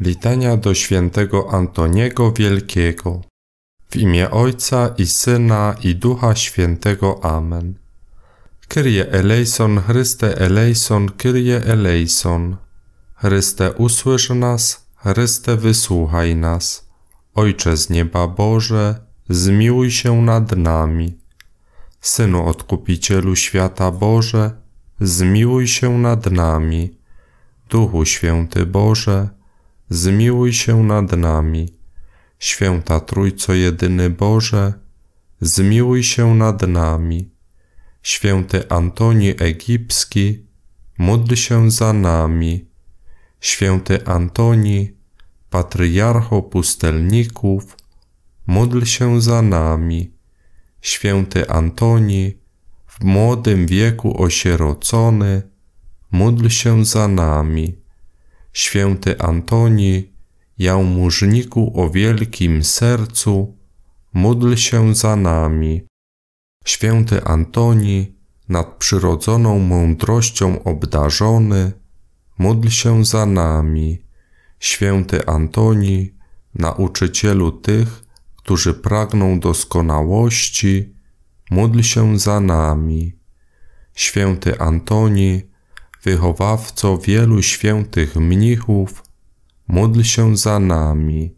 Litania do świętego Antoniego Wielkiego. W imię Ojca i Syna i Ducha Świętego. Amen. Kyrie eleison, Chryste eleison, Kyrie eleison. Chryste usłysz nas, Chryste wysłuchaj nas. Ojcze z nieba Boże, zmiłuj się nad nami. Synu Odkupicielu świata Boże, zmiłuj się nad nami. Duchu Święty Boże, zmiłuj się nad nami. Święta Trójco Jedyny Boże, zmiłuj się nad nami. Święty Antoni Egipski, módl się za nami. Święty Antoni, patriarcho pustelników, módl się za nami. Święty Antoni, w młodym wieku osierocony, módl się za nami święty Antoni, jałmużniku o wielkim sercu, módl się za nami. Święty Antoni, nadprzyrodzoną mądrością obdarzony, módl się za nami. Święty Antoni, nauczycielu tych, którzy pragną doskonałości, módl się za nami. Święty Antoni, wychowawco wielu świętych mnichów, módl się za nami.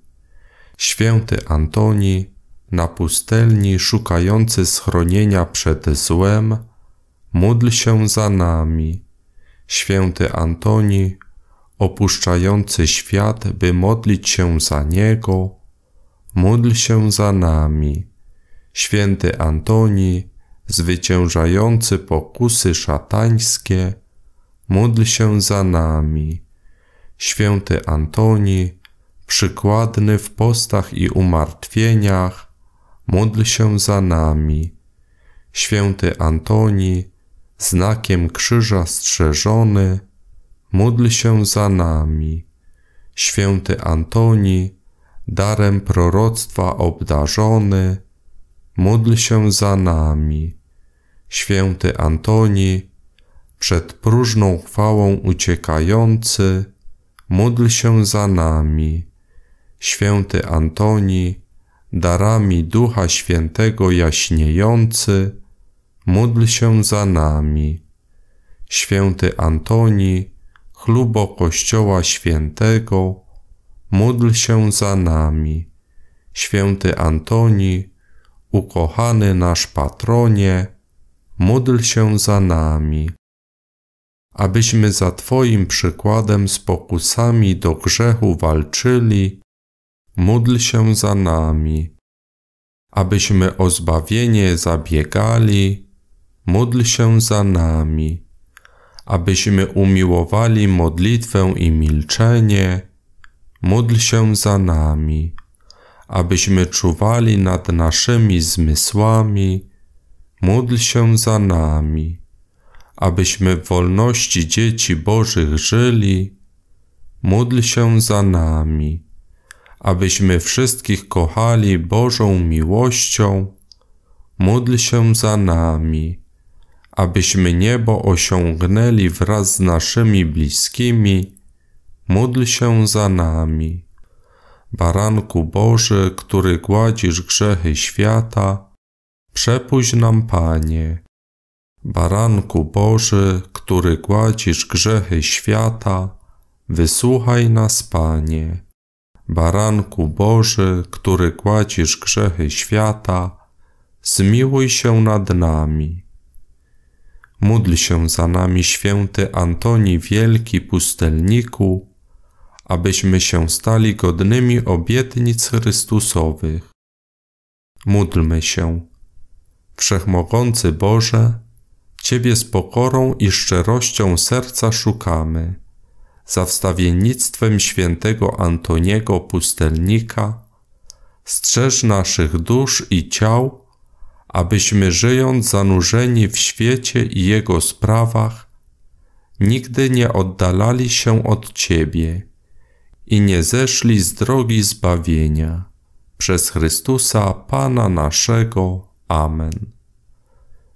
Święty Antoni, na pustelni szukający schronienia przed złem, módl się za nami. Święty Antoni, opuszczający świat, by modlić się za niego, módl się za nami. Święty Antoni, zwyciężający pokusy szatańskie, módl się za nami. Święty Antoni, przykładny w postach i umartwieniach, módl się za nami. Święty Antoni, znakiem krzyża strzeżony, módl się za nami. Święty Antoni, darem proroctwa obdarzony, módl się za nami. Święty Antoni, przed próżną chwałą uciekający, módl się za nami. Święty Antoni, darami Ducha Świętego jaśniejący, módl się za nami. Święty Antoni, chlubo Kościoła Świętego, módl się za nami. Święty Antoni, ukochany nasz patronie, módl się za nami abyśmy za Twoim przykładem z pokusami do grzechu walczyli, módl się za nami. Abyśmy o zbawienie zabiegali, módl się za nami. Abyśmy umiłowali modlitwę i milczenie, módl się za nami. Abyśmy czuwali nad naszymi zmysłami, módl się za nami abyśmy w wolności dzieci Bożych żyli, módl się za nami, abyśmy wszystkich kochali Bożą miłością, módl się za nami, abyśmy niebo osiągnęli wraz z naszymi bliskimi, módl się za nami. Baranku Boży, który gładzisz grzechy świata, przepuść nam, Panie. Baranku Boży, który gładzisz grzechy świata, wysłuchaj nas, Panie. Baranku Boży, który gładzisz grzechy świata, zmiłuj się nad nami. Módl się za nami, święty Antoni Wielki Pustelniku, abyśmy się stali godnymi obietnic Chrystusowych. Módlmy się. Wszechmogący Boże, Ciebie z pokorą i szczerością serca szukamy. Za wstawiennictwem świętego Antoniego Pustelnika strzeż naszych dusz i ciał, abyśmy żyjąc zanurzeni w świecie i jego sprawach, nigdy nie oddalali się od Ciebie i nie zeszli z drogi zbawienia. Przez Chrystusa Pana naszego. Amen.